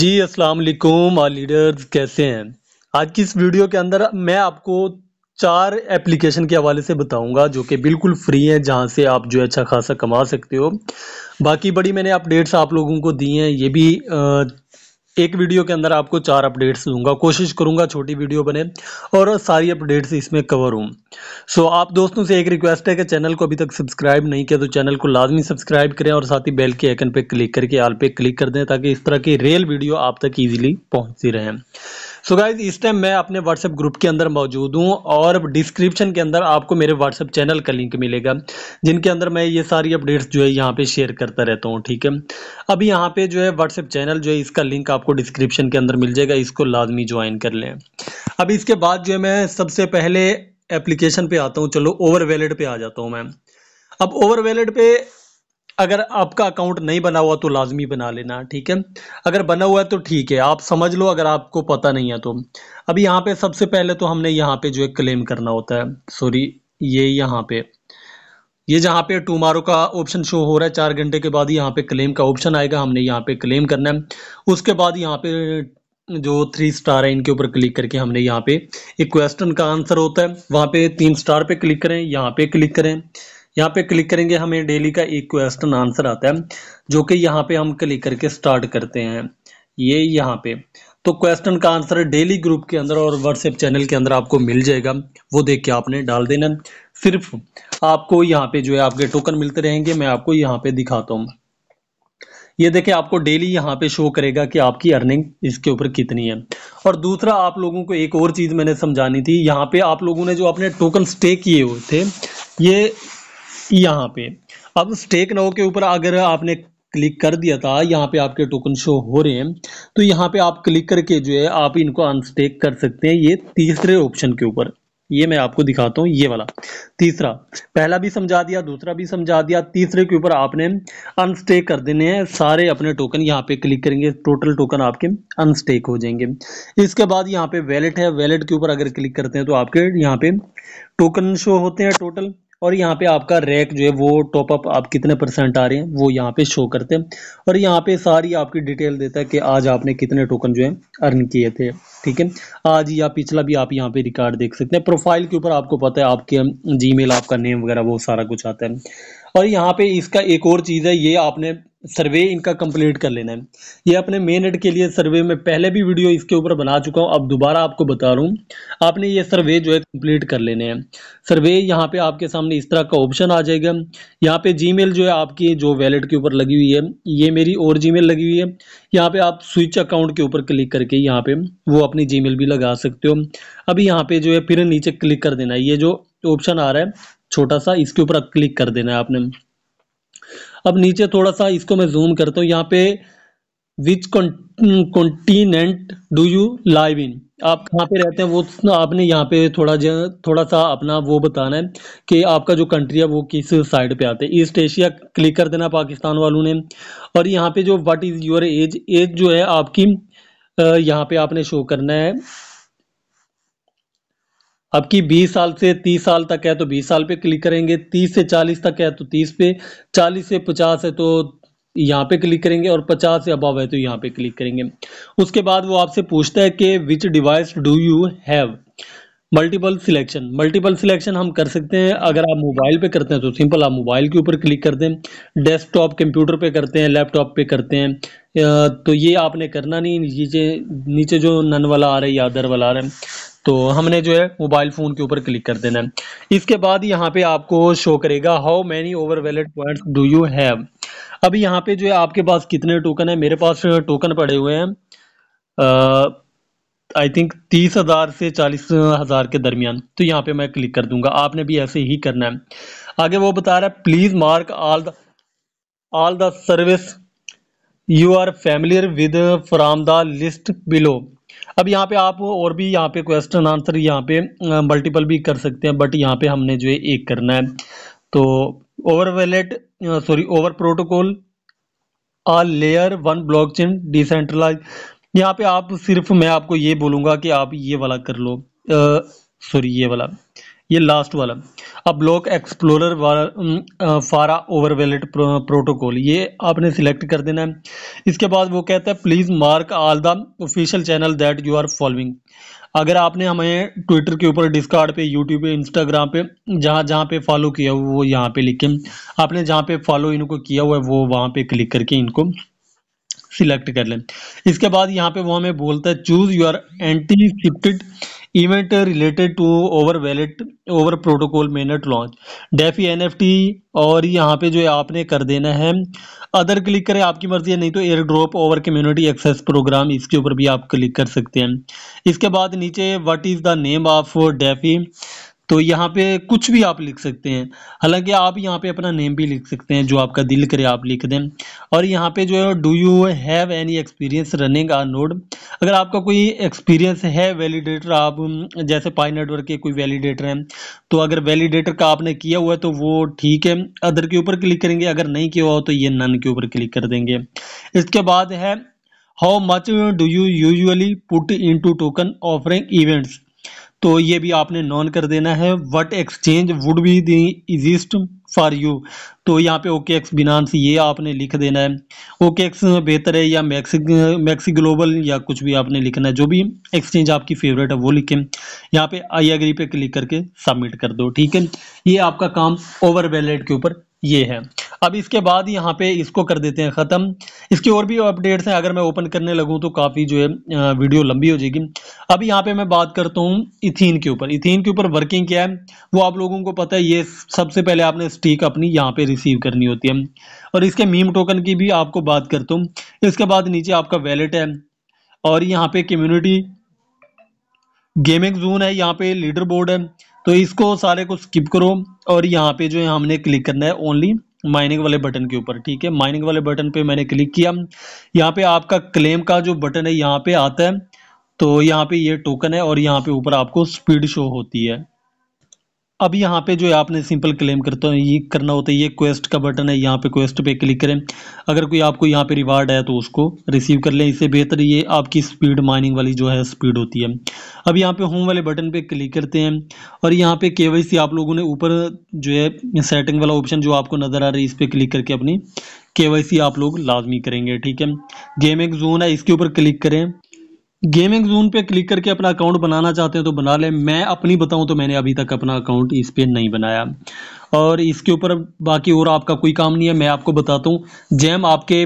जी अस्सलाम वालेकुम आल लीडर्स कैसे हैं आज की इस वीडियो के अंदर मैं आपको चार एप्लीकेशन के हवाले से बताऊंगा जो कि बिल्कुल फ्री हैं जहां से आप जो अच्छा खासा कमा सकते हो बाकी बड़ी मैंने अपडेट्स आप लोगों को दी हैं ये भी एक वीडियो के अंदर आपको चार अपडेट्स दूंगा कोशिश करूंगा छोटी वीडियो बने और सारी अपडेट्स इसमें कवर हूँ सो so, आप दोस्तों से एक रिक्वेस्ट है कि चैनल को अभी तक सब्सक्राइब नहीं किया तो चैनल को लाजमी सब्सक्राइब करें और साथ ही बेल के आइकन पर क्लिक करके आल पे क्लिक कर दें ताकि इस तरह की रियल वीडियो आप तक ईजिली पहुँचती रहें सो गाइज इस टाइम मैं अपने व्हाट्सएप ग्रुप के अंदर मौजूद हूँ और डिस्क्रिप्शन के अंदर आपको मेरे व्हाट्सएप चैनल का लिंक मिलेगा जिनके अंदर मैं ये सारी अपडेट्स जो है यहाँ पे शेयर करता रहता हूँ ठीक है अभी यहाँ पे जो है व्हाट्सएप चैनल जो है इसका लिंक आपको डिस्क्रिप्शन के अंदर मिल जाएगा इसको लाजमी ज्वाइन कर लें अब इसके बाद जो है मैं सबसे पहले एप्लीकेशन पर आता हूँ चलो ओवर वैलड आ जाता हूँ मैं अब ओवर वैलड अगर आपका अकाउंट नहीं बना हुआ तो लाजमी बना लेना ठीक है अगर बना हुआ है तो ठीक है आप समझ लो अगर आपको पता नहीं है तो अब यहाँ पे सबसे पहले तो हमने यहाँ पे जो है क्लेम करना होता है सॉरी ये यहाँ पे ये जहाँ पे टूमारो का ऑप्शन शो हो रहा है चार घंटे के बाद यहाँ पे क्लेम का ऑप्शन आएगा हमने यहाँ पे क्लेम करना है उसके बाद यहाँ पे जो थ्री स्टार है इनके ऊपर क्लिक करके हमने यहाँ पे एक क्वेश्चन का आंसर होता है वहाँ पे तीन स्टार पे क्लिक करें यहाँ पे क्लिक करें यहाँ पे क्लिक करेंगे हमें डेली का एक क्वेश्चन आंसर आता है जो कि यहाँ पे हम क्लिक करके स्टार्ट करते हैं ये यहाँ पे तो क्वेश्चन का आंसर डेली ग्रुप के अंदर और व्हाट्सएप चैनल के अंदर आपको मिल जाएगा वो देख के आपने डाल देना सिर्फ आपको यहाँ पे जो है आपके टोकन मिलते रहेंगे मैं आपको यहाँ पे दिखाता हूँ ये देखे आपको डेली यहाँ पे शो करेगा कि आपकी अर्निंग इसके ऊपर कितनी है और दूसरा आप लोगों को एक और चीज़ मैंने समझानी थी यहाँ पे आप लोगों ने जो अपने टोकन स्टे किए हुए थे ये यहाँ पे अब स्टेक नाउ के ऊपर अगर आपने क्लिक कर दिया था यहाँ पे आपके टोकन शो हो रहे हैं तो यहाँ पे आप क्लिक करके जो है आप इनको अनस्टेक कर सकते हैं ये तीसरे ऑप्शन के ऊपर ये मैं आपको दिखाता हूँ ये वाला तीसरा पहला भी समझा दिया दूसरा भी समझा दिया तीसरे के ऊपर आपने अनस्टेक कर देने हैं सारे अपने टोकन यहाँ पे क्लिक करेंगे टोटल टोकन आपके अनस्टेक हो जाएंगे इसके बाद यहाँ पे वैलेट है वैलेट के ऊपर अगर क्लिक करते हैं तो आपके यहाँ पे टोकन शो होते हैं टोटल और यहाँ पे आपका रैक जो है वो टॉपअप आप कितने परसेंट आ रहे हैं वो यहाँ पे शो करते हैं और यहाँ पे सारी आपकी डिटेल देता है कि आज आपने कितने टोकन जो है अर्न किए थे ठीक है आज या पिछला भी आप यहाँ पे रिकॉर्ड देख सकते हैं प्रोफाइल के ऊपर आपको पता है आपके जीमेल आपका नेम वगैरह वो सारा कुछ आता है और यहाँ पे इसका एक और चीज़ है ये आपने सर्वे इनका कंप्लीट कर लेना है ये अपने मेन एड के लिए सर्वे में पहले भी वीडियो इसके ऊपर बना चुका हूँ अब दोबारा आपको बता रहा हूँ आपने ये सर्वे जो है कंप्लीट कर लेने हैं सर्वे यहाँ पे आपके सामने इस तरह का ऑप्शन आ जाएगा यहाँ पे जीमेल जो है आपकी जो वैलेट के ऊपर लगी हुई है ये मेरी और जी लगी हुई है यहाँ पे आप स्विच अकाउंट के ऊपर क्लिक करके यहाँ पे वो अपनी जी भी लगा सकते हो अभी यहाँ पे जो है फिर नीचे क्लिक कर देना है ये जो ऑप्शन आ रहा है छोटा सा इसके ऊपर क्लिक कर देना है आपने अब नीचे थोड़ा सा इसको मैं जूम करता हूँ यहाँ पे which continent do you live in आप कहाँ पे रहते हैं वो तो आपने यहाँ पे थोड़ा थोड़ा सा अपना वो बताना है कि आपका जो कंट्री है वो किस साइड पे आते हैं ईस्ट एशिया क्लिक कर देना पाकिस्तान वालों ने और यहाँ पे जो what is your age age जो है आपकी यहाँ पे आपने शो करना है अब की 20 साल से 30 साल तक है तो 20 साल पे क्लिक करेंगे 30 से 40 तक है तो 30 पे 40 से 50 है तो यहाँ पे क्लिक करेंगे और 50 से अबव है तो यहाँ पे क्लिक करेंगे उसके बाद वो आपसे पूछता है कि which device do you have multiple selection multiple selection हम कर सकते हैं अगर आप मोबाइल पे करते हैं तो सिंपल आप मोबाइल के ऊपर क्लिक करते हैं डेस्कटॉप कंप्यूटर पे करते हैं लैपटॉप पे करते हैं तो ये आपने करना नहीं नीचे नीचे जो नन वाला आ रहा है या अदर वाला आ रहा है तो हमने जो है मोबाइल फ़ोन के ऊपर क्लिक कर देना है इसके बाद यहाँ पे आपको शो करेगा how many Over valid point do you have अभी यहाँ पे जो है आपके पास कितने टोकन है मेरे पास टोकन पड़े हुए हैं आई थिंक तीस हज़ार से चालीस हज़ार के दरमियान तो यहाँ पे मैं क्लिक कर दूंगा आपने भी ऐसे ही करना है आगे वो बता रहा है please mark all the all the service you are familiar with from the list below अब यहाँ पे आप और भी यहाँ पे क्वेश्चन आंसर यहाँ पे मल्टीपल भी कर सकते हैं बट यहाँ पे हमने जो है एक करना है तो Over wallet sorry Over protocol a layer one blockchain decentralize यहाँ पे आप सिर्फ मैं आपको ये बोलूँगा कि आप ये वाला कर लो सॉरी ये वाला ये लास्ट वाला अब ब्लॉक एक्सप्लोरर फारा ओवर वेलेट प्रोटोकॉल ये आपने सिलेक्ट कर देना है इसके बाद वो कहता है please mark all the official channel that you are following अगर आपने हमें ट्विटर के ऊपर डिस्कार्ड पे यूट्यूब पे इंस्टाग्राम पे जहाँ जहाँ पे फॉलो किया हुआ वो यहाँ पे लिखें आपने जहाँ पे फॉलो इनको किया हुआ है वो वहाँ पे क्लिक करके इनको सिलेक्ट कर लें इसके बाद यहाँ पे वो हमें बोलता है choose your anti scripted Over related Over protocol में not launch DeFi N F T और यहाँ पे जो है आपने कर देना है अदर क्लिक करें आपकी मर्जी है नहीं तो airdrop Over community access program इसके ऊपर भी आप क्लिक कर सकते हैं इसके बाद नीचे what is the name of DeFi तो यहाँ पे कुछ भी आप लिख सकते हैं हालांकि आप यहाँ पे अपना नेम भी लिख सकते हैं जो आपका दिल करे आप लिख दें और यहाँ पे जो है do you have any experience running a node अगर आपका कोई एक्सपीरियंस है वैलिडेटर आप हम्म, जैसे पाई नेटवर्क के कोई वैलिडेटर हैं तो अगर वैलिडेटर का आपने किया हुआ है तो वो ठीक है अदर के ऊपर क्लिक करेंगे अगर नहीं किया हुआ तो ये नन के ऊपर क्लिक कर देंगे इसके बाद है how much do you usually put into token offering events तो ये भी आपने नॉन कर देना है what exchange would be the easiest for you तो यहाँ पे ओके एक्स से ये आपने लिख देना है ओके एक्स बेहतर है या मैक्सी मैक्सी ग्लोबल या कुछ भी आपने लिखना है जो भी एक्सचेंज आपकी फेवरेट है वो लिखें यहाँ पे आई एग्री पे क्लिक करके सबमिट कर दो ठीक है ये आपका काम ओवर वैलेट के ऊपर ये है अब इसके बाद यहाँ पे इसको कर देते हैं ख़त्म इसके और भी अपडेट्स हैं अगर मैं ओपन करने लगूँ तो काफ़ी जो है वीडियो लंबी हो जाएगी अब यहाँ पे मैं बात करता हूँ इथीन के ऊपर इथीन के ऊपर वर्किंग क्या है वो आप लोगों को पता है ये सबसे पहले आपने स्टीक अपनी यहाँ पे रिसीव करनी होती है और इसके मीम टोकन की भी आपको बात करता हूँ इसके बाद नीचे आपका वैलेट है और यहाँ पे कम्युनिटी गेमिंग जोन है यहाँ पे लीडर बोर्ड है तो इसको सारे को स्किप करो और यहाँ पे जो है हमने क्लिक करना है ओनली माइनिंग वाले बटन के ऊपर ठीक है माइनिंग वाले बटन पे मैंने क्लिक किया यहाँ पे आपका क्लेम का जो बटन है यहाँ पे आता है तो यहाँ पे ये टोकन है और यहाँ पे ऊपर आपको स्पीड शो होती है अब यहाँ पे जो है आपने सिंपल क्लेम करता है ये करना होता है ये क्वेस्ट का बटन है यहाँ पे क्वेस्ट पे क्लिक करें अगर कोई आपको यहाँ पे रिवार्ड है तो उसको रिसीव कर लें इससे बेहतर ये आपकी स्पीड माइनिंग वाली जो है स्पीड होती है अब यहाँ पे होम वाले बटन पे क्लिक करते हैं और यहाँ पे के आप लोगों ने ऊपर जो है सेटिंग वाला ऑप्शन जो आपको नज़र आ रही है इस पर क्लिक करके अपनी के आप लोग लाजमी करेंगे ठीक है एक जोन है इसके ऊपर क्लिक करें गेमिंग जोन पे क्लिक करके अपना अकाउंट बनाना चाहते हैं तो बना लें मैं अपनी बताऊं तो मैंने अभी तक अपना अकाउंट इस पर नहीं बनाया और इसके ऊपर बाकी और आपका कोई काम नहीं है मैं आपको बताता हूँ जैम आपके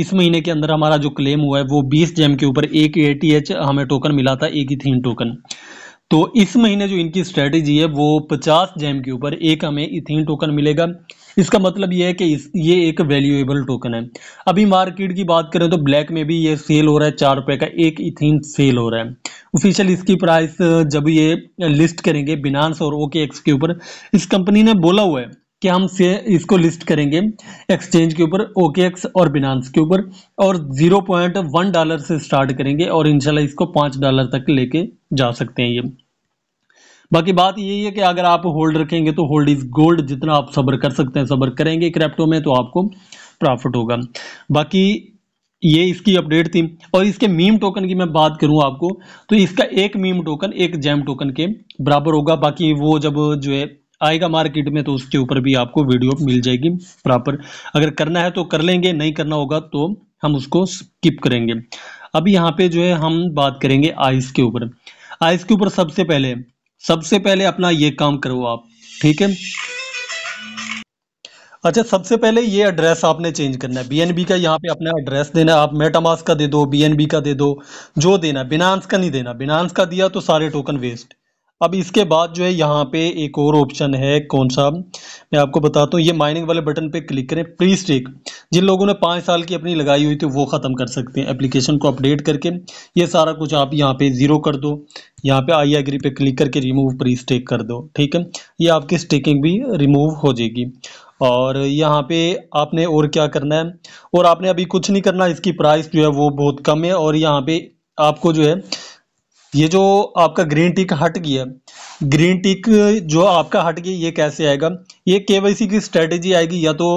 इस महीने के अंदर हमारा जो क्लेम हुआ है वो 20 जैम के ऊपर एक ए हमें टोकन मिला था एक ही थीम टोकन तो इस महीने जो इनकी स्ट्रेटेजी है वो 50 जैम के ऊपर एक हमें इथिन टोकन मिलेगा इसका मतलब ये है कि इस ये एक वैल्यूएबल टोकन है अभी मार्केट की बात करें तो ब्लैक में भी ये सेल हो रहा है चार रुपये का एक इथिन सेल हो रहा है ऑफिशियल इसकी प्राइस जब ये लिस्ट करेंगे बिनास और ओके एक्स के ऊपर इस कंपनी ने बोला हुआ है कि हम से इसको लिस्ट करेंगे एक्सचेंज के ऊपर ओके एक्स और बिनांस के ऊपर और जीरो पॉइंट वन डॉलर से स्टार्ट करेंगे और इंशाल्लाह इसको पाँच डॉलर तक लेके जा सकते हैं ये बाकी बात यही है कि अगर आप होल्ड रखेंगे तो होल्ड इज गोल्ड जितना आप सब्र कर सकते हैं सब्र करेंगे क्रिप्टो में तो आपको प्रॉफिट होगा बाकी ये इसकी अपडेट थी और इसके मीम टोकन की मैं बात करूं आपको तो इसका एक मीम टोकन एक जैम टोकन के बराबर होगा बाकी वो जब जो है आएगा मार्केट में तो उसके ऊपर भी आपको वीडियो मिल जाएगी प्रॉपर अगर करना है तो कर लेंगे नहीं करना होगा तो हम उसको स्किप करेंगे अब यहाँ पे जो है हम बात करेंगे आइस के ऊपर आइस के ऊपर सबसे पहले सबसे पहले अपना ये काम करो आप ठीक है अच्छा सबसे पहले ये एड्रेस आपने चेंज करना है बीएनबी का यहाँ पे अपना एड्रेस देना है आप मेटामास का दे दो बीएनबी का दे दो जो देना बिनांस का नहीं देना बिनांस का दिया तो सारे टोकन वेस्ट अब इसके बाद जो है यहाँ पे एक और ऑप्शन है कौन सा मैं आपको बताता हूँ ये माइनिंग वाले बटन पे क्लिक करें प्री स्टेक जिन लोगों ने पाँच साल की अपनी लगाई हुई थी वो ख़त्म कर सकते हैं एप्लीकेशन को अपडेट करके ये सारा कुछ आप यहाँ पे ज़ीरो कर दो यहाँ पे आई एग्री पे क्लिक करके रिमूव प्री स्टेक कर दो ठीक है ये आपकी स्टेकिंग भी रिमूव हो जाएगी और यहाँ पे आपने और क्या करना है और आपने अभी कुछ नहीं करना इसकी प्राइस जो है वो बहुत कम है और यहाँ पे आपको जो है ये जो आपका ग्रीन टिक हट गया ग्रीन टिक जो आपका हट गया ये कैसे आएगा ये केवाईसी की स्ट्रेटेजी आएगी या तो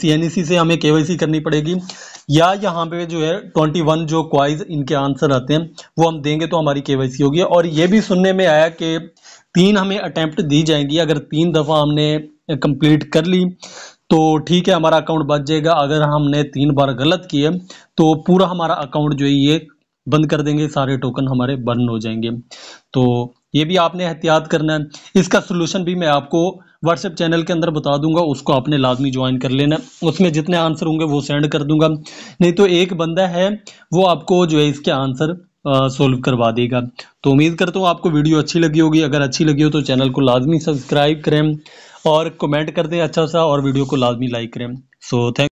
सीएनईसी e से हमें केवाईसी करनी पड़ेगी या यहाँ पे जो है 21 जो क्वाइज इनके आंसर आते हैं वो हम देंगे तो हमारी केवाईसी होगी और ये भी सुनने में आया कि तीन हमें अटैम्प्ट दी जाएंगी अगर तीन दफ़ा हमने कंप्लीट कर ली तो ठीक है हमारा अकाउंट बच जाएगा अगर हमने तीन बार गलत किए तो पूरा हमारा अकाउंट जो है ये बंद कर देंगे सारे टोकन हमारे बर्न हो जाएंगे तो ये भी आपने एहतियात करना है इसका सोल्यूशन भी मैं आपको व्हाट्सएप चैनल के अंदर बता दूंगा उसको आपने लाजमी ज्वाइन कर लेना उसमें जितने आंसर होंगे वो सेंड कर दूंगा नहीं तो एक बंदा है वो आपको जो है इसके आंसर सोल्व करवा देगा तो उम्मीद करता हूँ आपको वीडियो अच्छी लगी होगी अगर अच्छी लगी हो तो चैनल को लाजमी सब्सक्राइब करें और कमेंट कर दें अच्छा सा और वीडियो को लाजमी लाइक करें सो थैंक